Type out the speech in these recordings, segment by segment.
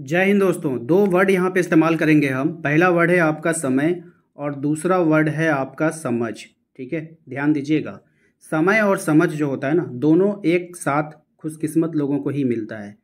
जय हिंद दोस्तों दो वर्ड यहाँ पे इस्तेमाल करेंगे हम पहला वर्ड है आपका समय और दूसरा वर्ड है आपका समझ ठीक है ध्यान दीजिएगा समय और समझ जो होता है ना दोनों एक साथ खुशकिस्मत लोगों को ही मिलता है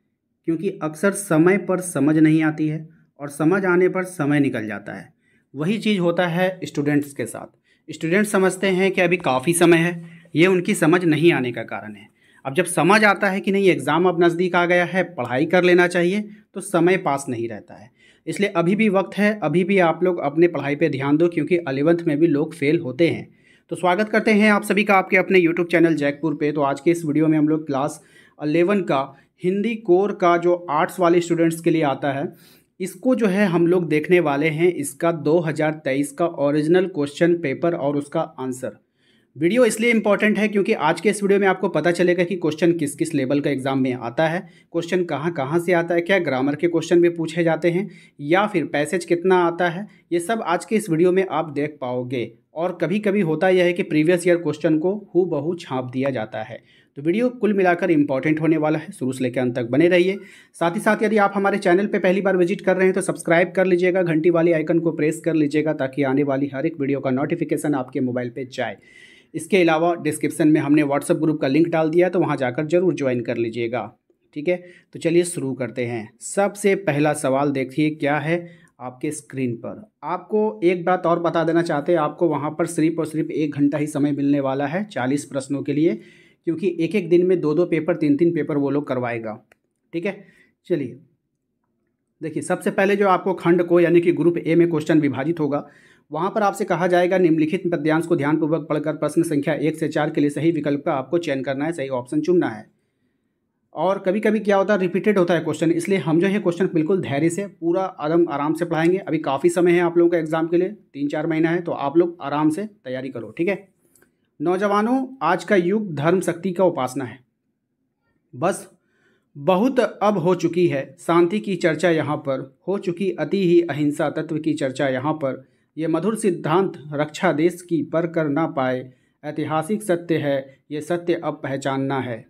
क्योंकि अक्सर समय पर समझ नहीं आती है और समझ आने पर समय निकल जाता है वही चीज़ होता है स्टूडेंट्स के साथ स्टूडेंट्स समझते हैं कि अभी काफ़ी समय है ये उनकी समझ नहीं आने का कारण है अब जब समझ आता है कि नहीं एग्ज़ाम अब नज़दीक आ गया है पढ़ाई कर लेना चाहिए तो समय पास नहीं रहता है इसलिए अभी भी वक्त है अभी भी आप लोग अपने पढ़ाई पे ध्यान दो क्योंकि अलेवंथ में भी लोग फेल होते हैं तो स्वागत करते हैं आप सभी का आपके अपने यूट्यूब चैनल जैकपुर पे तो आज के इस वीडियो में हम लोग क्लास अलेवन का हिंदी कोर का जो आर्ट्स वाले स्टूडेंट्स के लिए आता है इसको जो है हम लोग देखने वाले हैं इसका 2023 का ओरिजिनल क्वेश्चन पेपर और उसका आंसर वीडियो इसलिए इंपॉर्टेंट है क्योंकि आज के इस वीडियो में आपको पता चलेगा कि क्वेश्चन किस किस लेवल का एग्जाम में आता है क्वेश्चन कहाँ कहाँ से आता है क्या ग्रामर के क्वेश्चन भी पूछे जाते हैं या फिर पैसेज कितना आता है ये सब आज के इस वीडियो में आप देख पाओगे और कभी कभी होता यह है कि प्रीवियस ईयर क्वेश्चन को हु बहू छाप दिया जाता है तो वीडियो कुल मिलाकर इंपॉर्टेंट होने वाला है शुरू से लेकर अंत तक बने रहिए साथ ही साथ यदि आप हमारे चैनल पर पहली बार विजिट कर रहे हैं तो सब्सक्राइब कर लीजिएगा घंटी वाले आइकन को प्रेस कर लीजिएगा ताकि आने वाली हर एक वीडियो का नोटिफिकेशन आपके मोबाइल पर जाए इसके अलावा डिस्क्रिप्सन में हमने व्हाट्सअप ग्रुप का लिंक डाल दिया है तो वहाँ जाकर ज़रूर ज्वाइन कर लीजिएगा ठीक है तो चलिए शुरू करते हैं सबसे पहला सवाल देखिए क्या है आपके स्क्रीन पर आपको एक बात और बता देना चाहते हैं आपको वहाँ पर सिर्फ और सिर्फ एक घंटा ही समय मिलने वाला है चालीस प्रश्नों के लिए क्योंकि एक एक दिन में दो दो पेपर तीन तीन पेपर वो लोग करवाएगा ठीक है चलिए देखिए सबसे पहले जो आपको खंड को यानी कि ग्रुप ए में क्वेश्चन विभाजित होगा वहाँ पर आपसे कहा जाएगा निम्नलिखित पद्यांश को ध्यानपूर्वक पढ़कर प्रश्न संख्या एक से चार के लिए सही विकल्प का आपको चयन करना है सही ऑप्शन चुनना है और कभी कभी क्या होता है रिपीटेड होता है क्वेश्चन इसलिए हम जो है क्वेश्चन बिल्कुल धैर्य से पूरा आदम आराम से पढ़ाएंगे अभी काफ़ी समय है आप लोगों का एग्ज़ाम के लिए तीन चार महीना है तो आप लोग आराम से तैयारी करो ठीक है नौजवानों आज का युग धर्म शक्ति का उपासना है बस बहुत अब हो चुकी है शांति की चर्चा यहाँ पर हो चुकी अति ही अहिंसा तत्व की चर्चा यहाँ पर ये मधुर सिद्धांत रक्षा देश की पर कर ना पाए ऐतिहासिक सत्य है ये सत्य अब पहचानना है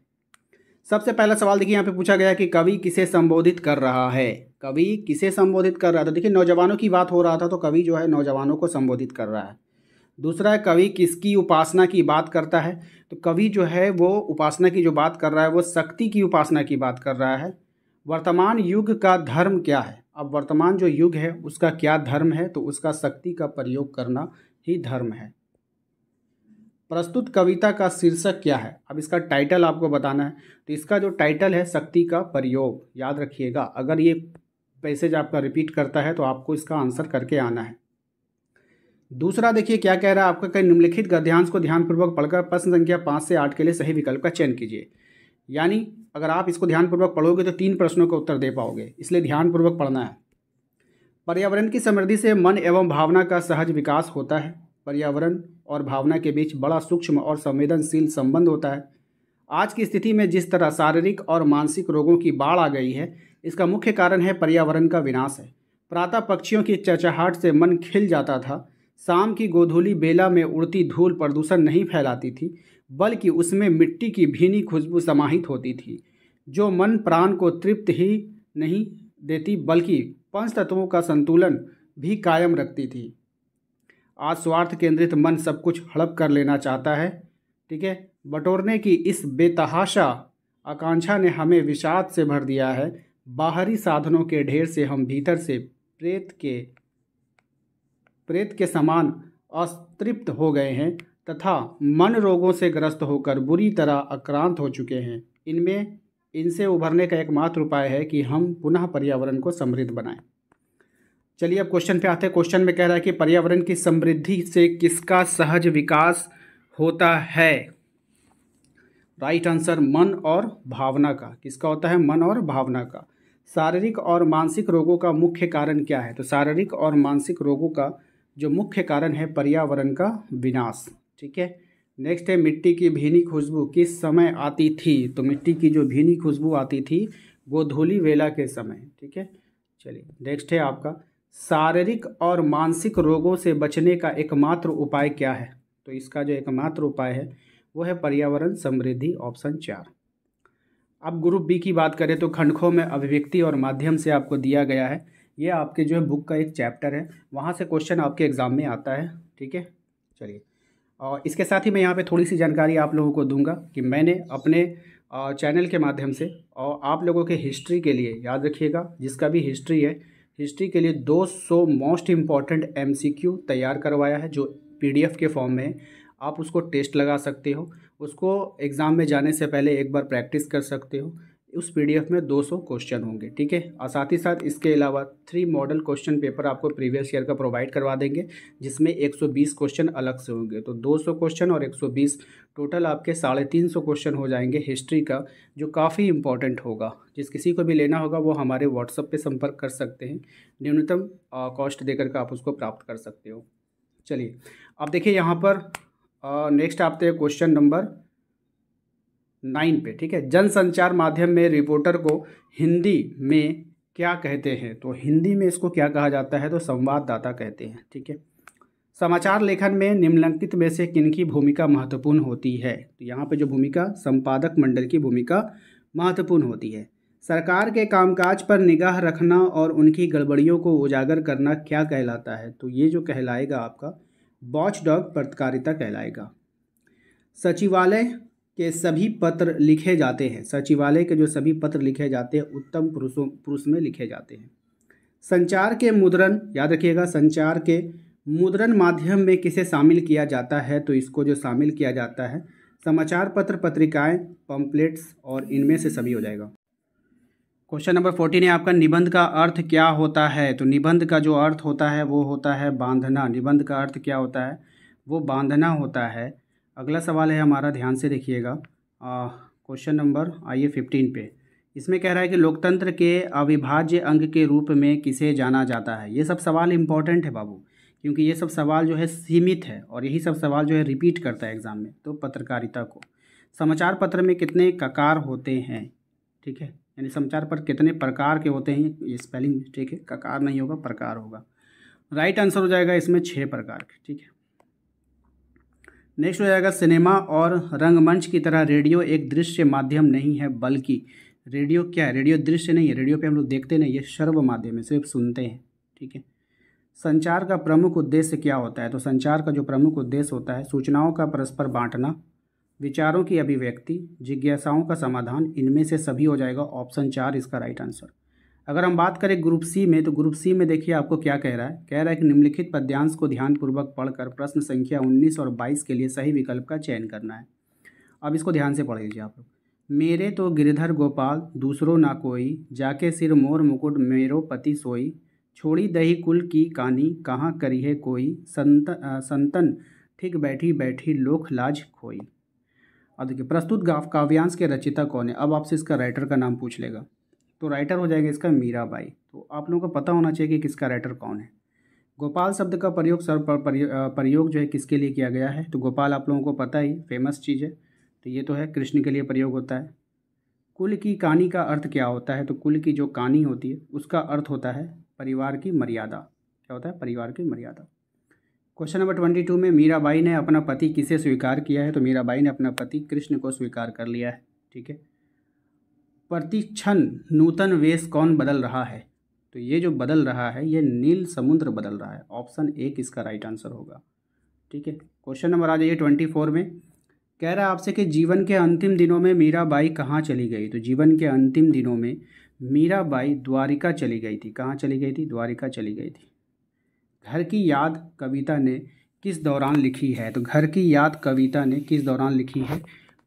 सबसे पहला सवाल देखिए यहाँ पे पूछा गया कि कवि किसे संबोधित कर रहा है कवि किसे संबोधित कर रहा था देखिए नौजवानों की बात हो रहा था तो कवि जो है नौजवानों को संबोधित कर रहा है दूसरा है कवि किसकी उपासना की बात करता है तो कवि जो है वो उपासना की जो बात कर रहा है वो शक्ति की उपासना की बात कर रहा है वर्तमान युग का धर्म क्या है अब वर्तमान जो युग है उसका क्या धर्म है तो उसका शक्ति का प्रयोग करना ही धर्म है प्रस्तुत कविता का शीर्षक क्या है अब इसका टाइटल आपको बताना है तो इसका जो टाइटल है शक्ति का प्रयोग याद रखिएगा अगर ये पैसेज आपका रिपीट करता है तो आपको इसका आंसर करके आना है दूसरा देखिए क्या कह रहा है आपका कई निम्नलिखित गद्यांश को ध्यानपूर्वक पढ़कर प्रश्न संख्या पाँच से आठ के लिए सही विकल्प का चयन कीजिए यानी अगर आप इसको ध्यानपूर्वक पढ़ोगे तो तीन प्रश्नों का उत्तर दे पाओगे इसलिए ध्यानपूर्वक पढ़ना है पर्यावरण की समृद्धि से मन एवं भावना का सहज विकास होता है पर्यावरण और भावना के बीच बड़ा सूक्ष्म और संवेदनशील संबंध होता है आज की स्थिति में जिस तरह शारीरिक और मानसिक रोगों की बाढ़ आ गई है इसका मुख्य कारण है पर्यावरण का विनाश है प्रातः पक्षियों की चहचहाट से मन खिल जाता था शाम की गोधूली बेला में उड़ती धूल प्रदूषण नहीं फैलाती थी बल्कि उसमें मिट्टी की भीनी खुशबू समाहित होती थी जो मन प्राण को तृप्त ही नहीं देती बल्कि पंच तत्वों का संतुलन भी कायम रखती थी आज स्वार्थ केंद्रित मन सब कुछ हड़प कर लेना चाहता है ठीक है बटोरने की इस बेतहाशा आकांक्षा ने हमें विषाद से भर दिया है बाहरी साधनों के ढेर से हम भीतर से प्रेत के प्रेत के समान अस्तृप्त हो गए हैं तथा मन रोगों से ग्रस्त होकर बुरी तरह आक्रांत हो चुके हैं इनमें इनसे उभरने का एकमात्र उपाय है कि हम पुनः पर्यावरण को समृद्ध बनाएं चलिए अब क्वेश्चन पे आते हैं क्वेश्चन में कह रहा है कि पर्यावरण की समृद्धि से किसका सहज विकास होता है राइट आंसर मन और भावना का किसका होता है मन और भावना का शारीरिक और मानसिक रोगों का मुख्य कारण क्या है तो शारीरिक और मानसिक रोगों का जो मुख्य कारण है पर्यावरण का विनाश ठीक है नेक्स्ट है मिट्टी की भीनी खुशबू किस समय आती थी तो मिट्टी की जो भीनी खुशबू आती थी वो धूली वेला के समय ठीक है चलिए नेक्स्ट है आपका शारीरिक और मानसिक रोगों से बचने का एकमात्र उपाय क्या है तो इसका जो एकमात्र उपाय है वो है पर्यावरण समृद्धि ऑप्शन चार अब ग्रुप बी की बात करें तो खंडखों में अभिव्यक्ति और माध्यम से आपको दिया गया है ये आपके जो है बुक का एक चैप्टर है वहाँ से क्वेश्चन आपके एग्ज़ाम में आता है ठीक है चलिए और इसके साथ ही मैं यहाँ पे थोड़ी सी जानकारी आप लोगों को दूंगा कि मैंने अपने चैनल के माध्यम से और आप लोगों के हिस्ट्री के लिए याद रखिएगा जिसका भी हिस्ट्री है हिस्ट्री के लिए 200 मोस्ट इम्पॉर्टेंट एम तैयार करवाया है जो पी के फॉर्म में है आप उसको टेस्ट लगा सकते हो उसको एग्ज़ाम में जाने से पहले एक बार प्रैक्टिस कर सकते हो उस पीडीएफ में 200 क्वेश्चन होंगे ठीक है और साथ ही साथ इसके अलावा थ्री मॉडल क्वेश्चन पेपर आपको प्रीवियस ईयर का प्रोवाइड करवा देंगे जिसमें 120 क्वेश्चन अलग से होंगे तो 200 क्वेश्चन और 120 टोटल आपके साढ़े तीन सौ क्वेश्चन हो जाएंगे हिस्ट्री का जो काफ़ी इंपॉर्टेंट होगा जिस किसी को भी लेना होगा वो हमारे व्हाट्सअप पर संपर्क कर सकते हैं न्यूनतम कॉस्ट देकर के आप उसको प्राप्त कर सकते हो चलिए अब देखिए यहाँ पर नेक्स्ट आपते क्वेश्चन नंबर नाइन पे ठीक है जनसंचार माध्यम में रिपोर्टर को हिंदी में क्या कहते हैं तो हिंदी में इसको क्या कहा जाता है तो संवाददाता कहते हैं ठीक है समाचार लेखन में निम्नलिखित में से किन की भूमिका महत्वपूर्ण होती है तो यहाँ पे जो भूमिका संपादक मंडल की भूमिका महत्वपूर्ण होती है सरकार के कामकाज पर निगाह रखना और उनकी गड़बड़ियों को उजागर करना क्या कहलाता है तो ये जो कहलाएगा आपका वॉच डॉग पत्रकारिता कहलाएगा सचिवालय के सभी पत्र लिखे जाते हैं सचिवालय के जो सभी पत्र लिखे जाते हैं उत्तम पुरुषों पुरुष में लिखे जाते हैं संचार के मुद्रण याद रखिएगा संचार के मुद्रण माध्यम में किसे शामिल किया जाता है तो इसको जो शामिल किया जाता है समाचार पत्र पत्रिकाएं पम्पलेट्स और इनमें से सभी हो जाएगा क्वेश्चन नंबर फोर्टीन है आपका निबंध का अर्थ क्या होता है तो निबंध का जो अर्थ होता है वो होता है बांधना निबंध का अर्थ क्या होता है वो बांधना होता है अगला सवाल है हमारा ध्यान से देखिएगा क्वेश्चन नंबर आइए फिफ्टीन पे इसमें कह रहा है कि लोकतंत्र के अविभाज्य अंग के रूप में किसे जाना जाता है ये सब सवाल इम्पॉर्टेंट है बाबू क्योंकि ये सब सवाल जो है सीमित है और यही सब सवाल जो है रिपीट करता है एग्ज़ाम में तो पत्रकारिता को समाचार पत्र में कितने ककार होते हैं ठीक है यानी समाचार पत्र कितने प्रकार के होते हैं ये स्पेलिंग ठीक है ककार नहीं होगा प्रकार होगा राइट आंसर हो जाएगा इसमें छः प्रकार के ठीक है नेक्स्ट हो जाएगा सिनेमा और रंगमंच की तरह रेडियो एक दृश्य माध्यम नहीं है बल्कि रेडियो क्या है रेडियो दृश्य नहीं है रेडियो पे हम लोग देखते नहीं ये सर्व माध्यम है सिर्फ सुनते हैं ठीक है संचार का प्रमुख उद्देश्य क्या होता है तो संचार का जो प्रमुख उद्देश्य होता है सूचनाओं का परस्पर बांटना विचारों की अभिव्यक्ति जिज्ञासाओं का समाधान इनमें से सभी हो जाएगा ऑप्शन चार इसका राइट आंसर अगर हम बात करें ग्रुप सी में तो ग्रुप सी में देखिए आपको क्या कह रहा है कह रहा है कि निम्नलिखित पद्यांश को ध्यानपूर्वक पढ़कर प्रश्न संख्या 19 और 22 के लिए सही विकल्प का चयन करना है अब इसको ध्यान से पढ़ लीजिए आप लोग मेरे तो गिरधर गोपाल दूसरो ना कोई जाके सिर मोर मुकुट मेरो पति सोई छोड़ी दही कुल की कहानी कहाँ करी है कोई संत आ, संतन ठीक बैठी बैठी लोख लाज खोई अब देखिए प्रस्तुत काव्यांश के रचिता कौन है अब आपसे इसका राइटर का नाम पूछ लेगा तो राइटर हो जाएगा इसका मीराबाई तो आप लोगों को पता होना चाहिए कि किसका राइटर कौन है गोपाल शब्द का प्रयोग पर प्रयोग जो है किसके लिए किया गया है तो गोपाल आप लोगों को पता ही फेमस चीज़ है तो ये तो है कृष्ण के लिए प्रयोग होता है कुल की कहानी का अर्थ क्या होता है तो कुल की जो कहानी होती है उसका अर्थ होता है परिवार की मर्यादा क्या होता है परिवार की मर्यादा क्वेश्चन नंबर ट्वेंटी टू में मीराबाई ने अपना पति किसे स्वीकार किया है तो मीराबाई ने अपना पति कृष्ण को स्वीकार कर लिया है ठीक है प्रतिक्षण नूतन वेश कौन बदल रहा है तो ये जो बदल रहा है ये नील समुद्र बदल रहा है ऑप्शन एक इसका राइट आंसर होगा ठीक है क्वेश्चन नंबर आ जाइए ट्वेंटी फोर में कह रहा है आपसे कि जीवन के अंतिम दिनों में मीरा बाई कहाँ चली गई तो जीवन के अंतिम दिनों में मीरा बाई द्वारिका चली गई थी कहाँ चली गई थी द्वारिका चली गई थी घर की याद कविता ने किस दौरान लिखी है तो घर की याद कविता ने किस दौरान लिखी है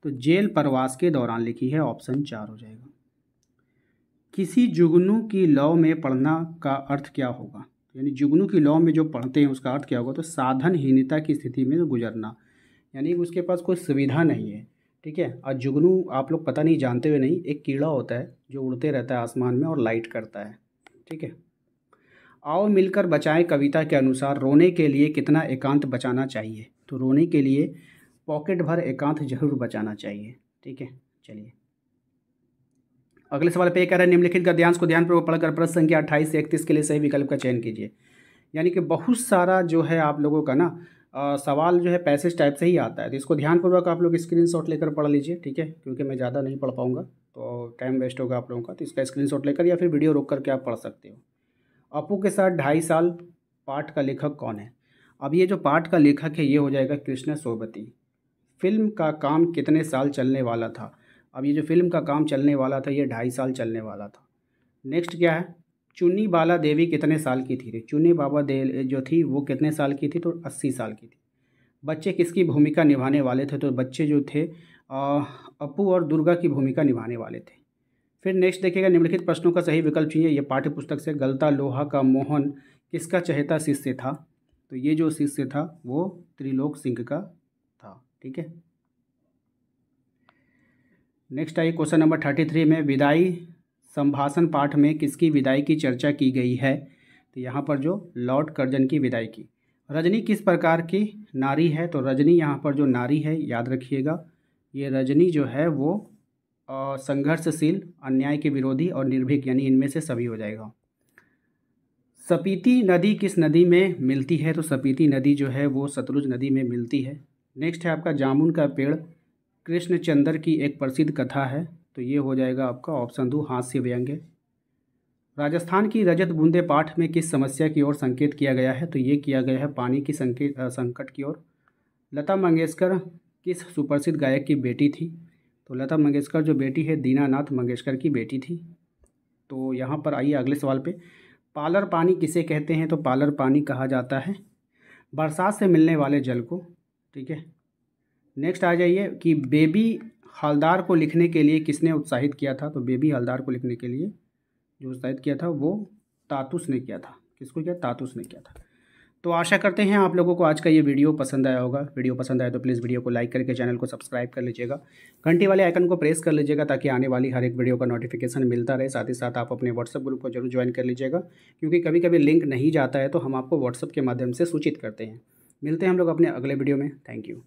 तो जेल प्रवास के दौरान लिखी है ऑप्शन चार हो जाएगा किसी जुगनू की लौ में पढ़ना का अर्थ क्या होगा यानी जुगनू की लौ में जो पढ़ते हैं उसका अर्थ क्या होगा तो साधनहीनता की स्थिति में गुजरना यानी उसके पास कोई सुविधा नहीं है ठीक है और जुगनू आप लोग पता नहीं जानते हुए नहीं एक कीड़ा होता है जो उड़ते रहता है आसमान में और लाइट करता है ठीक है आओ मिलकर बचाएं कविता के अनुसार रोने के लिए कितना एकांत बचाना चाहिए तो रोने के लिए पॉकेट भर एकांत जरूर बचाना चाहिए ठीक है चलिए अगले सवाल पे कह रहे हैं निम्नलिखित गद्यांश को ध्यानपूर्वक पढ़कर प्रश्न संख्या अट्ठाईस से इकतीस के लिए सही विकल्प का चयन कीजिए यानी कि बहुत सारा जो है आप लोगों का ना आ, सवाल जो है पैसेज टाइप से ही आता है तो इसको ध्यानपूर्वक आप लोग स्क्रीन शॉट लेकर पढ़ लीजिए ठीक है क्योंकि मैं ज़्यादा नहीं पढ़ पाऊँगा तो टाइम वेस्ट होगा आप लोगों का तो इसका स्क्रीन शॉट लेकर या फिर वीडियो रोक करके आप पढ़ सकते हो अपू के साथ ढाई साल पाठ का लेखक कौन है अब ये जो पाठ का लेखक है ये हो जाएगा कृष्ण सोबती फिल्म का काम कितने साल चलने वाला था अब ये जो फिल्म का काम चलने वाला था ये ढाई साल चलने वाला था नेक्स्ट क्या है चुन्नी बाला देवी कितने साल की थी चुन्नी बाबा दे जो थी वो कितने साल की थी तो अस्सी साल की थी बच्चे किसकी भूमिका निभाने वाले थे तो बच्चे जो थे अपू और दुर्गा की भूमिका निभाने वाले थे फिर नेक्स्ट देखिएगा निम्नलिखित प्रश्नों का सही विकल्प चाहिए ये पाठ्य पुस्तक से गलता लोहा का मोहन किसका चहेता शिष्य था तो ये जो शिष्य था वो त्रिलोक सिंह का था ठीक है नेक्स्ट आई क्वेश्चन नंबर थर्टी थ्री में विदाई संभाषण पाठ में किसकी विदाई की चर्चा की गई है तो यहाँ पर जो लॉर्ड कर्जन की विदाई की रजनी किस प्रकार की नारी है तो रजनी यहाँ पर जो नारी है याद रखिएगा ये रजनी जो है वो संघर्षशील अन्याय के विरोधी और निर्भीक यानी इनमें से सभी हो जाएगा सपीति नदी किस नदी में मिलती है तो सपीति नदी जो है वो सतलुज नदी में मिलती है नेक्स्ट है आपका जामुन का पेड़ कृष्णचंद्र की एक प्रसिद्ध कथा है तो ये हो जाएगा आपका ऑप्शन दो हास्य व्यंग्य राजस्थान की रजत बूंदे पाठ में किस समस्या की ओर संकेत किया गया है तो ये किया गया है पानी की संकेत संकट की ओर लता मंगेशकर किस सुप्रसिद्ध गायक की बेटी थी तो लता मंगेशकर जो बेटी है दीनानाथ मंगेशकर की बेटी थी तो यहाँ पर आइए अगले सवाल पे पालर पानी किसे कहते हैं तो पालर पानी कहा जाता है बरसात से मिलने वाले जल को ठीक है नेक्स्ट आ जाइए कि बेबी हलदार को लिखने के लिए किसने उत्साहित किया था तो बेबी हलदार को लिखने के लिए जो उत्साहित किया था वो तातुस ने किया था किसको किया तातुस ने किया था तो आशा करते हैं आप लोगों को आज का ये वीडियो पसंद आया होगा वीडियो पसंद आया तो प्लीज़ वीडियो को लाइक करके चैनल को सब्सक्राइब कर लीजिएगा घंटी वाले आइकन को प्रेस कर लीजिएगा ताकि आने वाली हर एक वीडियो का नोटिफिकेशन मिलता रहे साथ ही साथ आप अपने व्हाट्सअप ग्रुप को जरूर ज्वाइन कर लीजिएगा क्योंकि कभी कभी लिंक नहीं जाता है तो हम आपको व्हाट्सअप के माध्यम से सूचित करते हैं मिलते हैं हम लोग अपने अगले वीडियो में थैंक यू